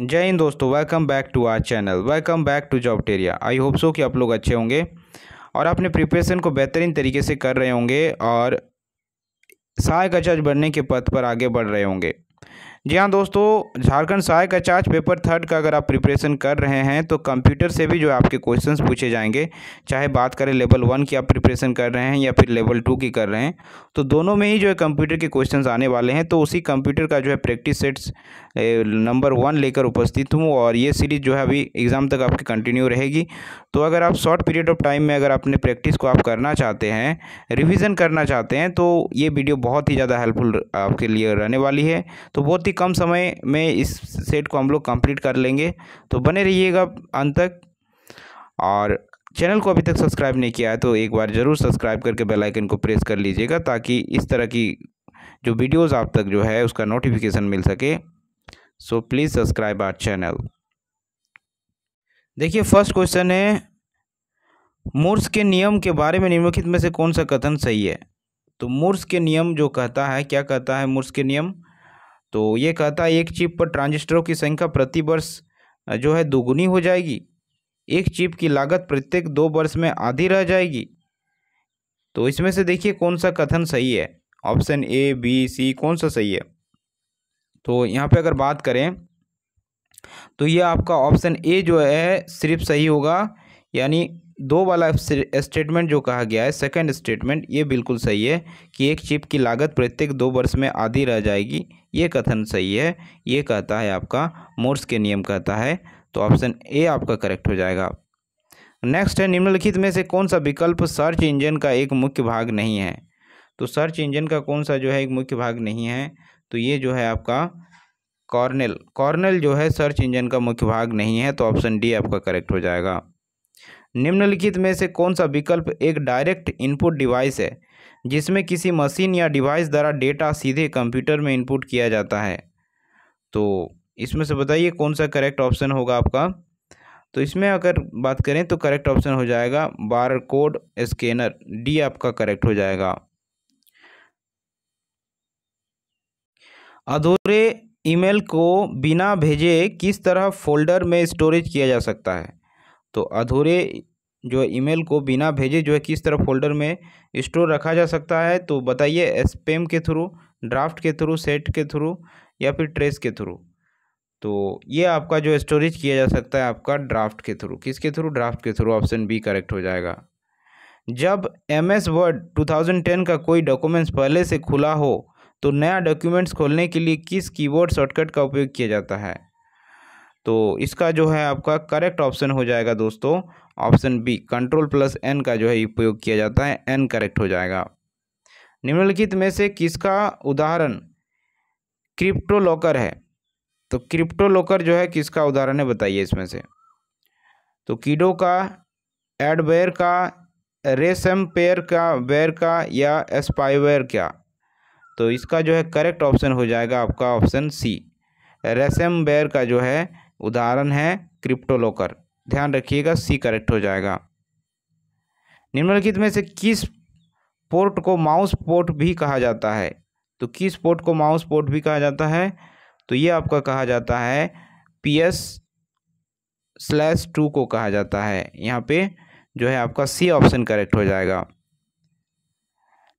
जय हिंद दोस्तों welcome back to our channel welcome back to job टेरिया आई होप सो कि आप लोग अच्छे होंगे और अपने प्रिपरेशन को बेहतरीन तरीके से कर रहे होंगे और सहायक आचार्य बनने के पथ पर आगे बढ़ रहे होंगे जी हाँ दोस्तों झारखंड सहायक अचार्ज पेपर थर्ड का अगर आप प्रिपरेशन कर रहे हैं तो कंप्यूटर से भी जो आपके क्वेश्चंस पूछे जाएंगे चाहे बात करें लेवल वन की आप प्रिपरेशन कर रहे हैं या फिर लेवल टू की कर रहे हैं तो दोनों में ही जो है कंप्यूटर के क्वेश्चंस आने वाले हैं तो उसी कंप्यूटर का जो है प्रैक्टिस सेट्स नंबर वन लेकर उपस्थित हूँ और ये सीरीज़ जो है अभी एग्ज़ाम तक आपकी कंटिन्यू रहेगी तो अगर आप शॉर्ट पीरियड ऑफ टाइम में अगर अपने प्रैक्टिस को आप करना चाहते हैं रिविज़न करना चाहते हैं तो ये वीडियो बहुत ही ज़्यादा हेल्पफुल आपके लिए रहने वाली है तो बहुत ही कम समय में इस सेट को हम लोग कंप्लीट कर लेंगे तो बने रहिएगा अंत तक और चैनल को अभी तक सब्सक्राइब नहीं किया है तो एक बार ज़रूर सब्सक्राइब करके बेल आइकन को प्रेस कर लीजिएगा ताकि इस तरह की जो वीडियोस आप तक जो है उसका नोटिफिकेशन मिल सके so please subscribe our channel देखिए फर्स्ट क्वेश्चन है मूर्स के नियम के बारे में निम्नलिखित में से कौन सा कथन सही है तो मूर्स के नियम जो कहता है क्या कहता है मूर्स के नियम तो ये कहता है एक चिप पर ट्रांजिस्टरों की संख्या प्रति वर्ष जो है दोगुनी हो जाएगी एक चिप की लागत प्रत्येक दो वर्ष में आधी रह जाएगी तो इसमें से देखिए कौन सा कथन सही है ऑप्शन ए बी सी कौन सा सही है तो यहाँ पे अगर बात करें तो ये आपका ऑप्शन ए जो है सिर्फ सही होगा यानी दो वाला स्टेटमेंट जो कहा गया है सेकंड स्टेटमेंट ये बिल्कुल सही है कि एक चिप की लागत प्रत्येक दो वर्ष में आधी रह जाएगी ये कथन सही है ये कहता है आपका मोर्स के नियम कहता है तो ऑप्शन ए आपका करेक्ट हो जाएगा नेक्स्ट है निम्नलिखित में से कौन सा विकल्प सर्च इंजन का एक मुख्य भाग नहीं है तो सर्च इंजन का कौन सा जो है एक मुख्य भाग नहीं है तो ये जो है आपका कॉर्नेल कॉर्नेल जो है सर्च इंजन का मुख्य भाग नहीं है तो ऑप्शन डी आपका करेक्ट हो जाएगा निम्नलिखित में से कौन सा विकल्प एक डायरेक्ट इनपुट डिवाइस है जिसमें किसी मशीन या डिवाइस द्वारा डेटा सीधे कंप्यूटर में इनपुट किया जाता है तो इसमें से बताइए कौन सा करेक्ट ऑप्शन होगा आपका तो इसमें अगर बात करें तो करेक्ट ऑप्शन हो जाएगा बार कोड स्कैनर डी आपका करेक्ट हो जाएगा अधूरे ईमेल को बिना भेजे किस तरह फोल्डर में स्टोरेज किया जा सकता है तो अधूरे जो ईमेल को बिना भेजे जो है किस तरह फोल्डर में स्टोर रखा जा सकता है तो बताइए स्पेम के थ्रू ड्राफ्ट के थ्रू सेट के थ्रू या फिर ट्रेस के थ्रू तो ये आपका जो स्टोरेज किया जा सकता है आपका ड्राफ्ट के थ्रू किसके थ्रू ड्राफ्ट के थ्रू ऑप्शन बी करेक्ट हो जाएगा जब M S Word two thousand ten का कोई डॉक्यूमेंट्स पहले से खुला हो तो नया डॉक्यूमेंट्स खोलने के लिए किस कीबोर्ड शॉर्टकट का उपयोग किया जाता है तो इसका जो है आपका करेक्ट ऑप्शन हो जाएगा दोस्तों option B control plus N का जो है उपयोग किया जाता है एन करेक्ट हो जाएगा निम्नलिखित में से किसका उदाहरण क्रिप्टो लॉकर है तो क्रिप्टो लॉकर जो है किसका उदाहरण है बताइए इसमें से तो कीडो का एडवेयर का रेसम पेयर का वेयर का या स्पाईवेयर का तो इसका जो है करेक्ट ऑप्शन हो जाएगा आपका ऑप्शन सी रेसम बेयर का जो है उदाहरण है लॉकर ध्यान रखिएगा सी करेक्ट हो जाएगा निम्नलिखित में से किस पोर्ट को माउस पोर्ट भी कहा जाता है तो किस पोर्ट को माउस पोर्ट भी कहा जाता है तो ये आपका कहा जाता है पी एस स्लैश टू को कहा जाता है यहाँ पे जो है आपका सी ऑप्शन करेक्ट हो जाएगा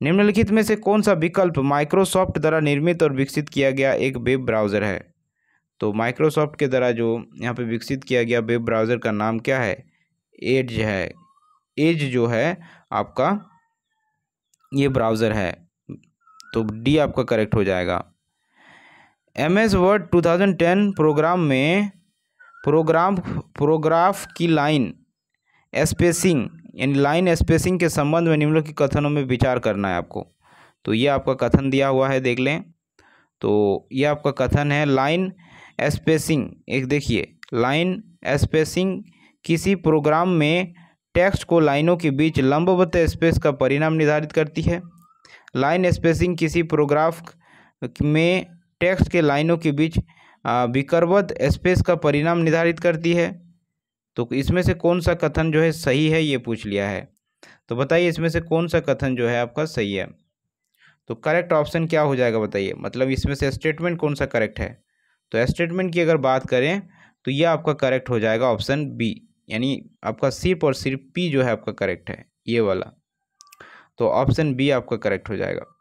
निम्नलिखित में से कौन सा विकल्प माइक्रोसॉफ्ट द्वारा निर्मित और विकसित किया गया एक वेब ब्राउज़र है तो माइक्रोसॉफ्ट के द्वारा जो यहाँ पे विकसित किया गया वेब ब्राउज़र का नाम क्या है एज है एज जो है आपका ये ब्राउज़र है तो डी आपका करेक्ट हो जाएगा M S Word two thousand ten program में प्रोग्राम प्रोग्राफ की लाइन स्पेसिंग यानी लाइन स्पेसिंग के संबंध में निम्नलिखित कथनों में विचार करना है आपको तो ये आपका कथन दिया हुआ है देख लें तो ये आपका कथन है लाइन स्पेसिंग एक देखिए लाइन स्पेसिंग किसी प्रोग्राम में टेक्स्ट को लाइनों के बीच लंबवत स्पेस का परिणाम निर्धारित करती है लाइन स्पेसिंग किसी प्रोग्राफ में टेक्स्ट के लाइनों के बीच विकर्वत स्पेस का परिणाम निर्धारित करती है तो इसमें से कौन सा कथन जो है सही है ये पूछ लिया है तो बताइए इसमें से कौन सा कथन जो है आपका सही है तो करेक्ट ऑप्शन क्या हो जाएगा बताइए मतलब इसमें से स्टेटमेंट कौन सा करेक्ट है तो स्टेटमेंट की अगर बात करें तो यह आपका करेक्ट हो जाएगा ऑप्शन बी यानी आपका सिर्फ और सिर्फ पी जो है आपका करेक्ट है ये वाला तो ऑप्शन बी आपका करेक्ट हो जाएगा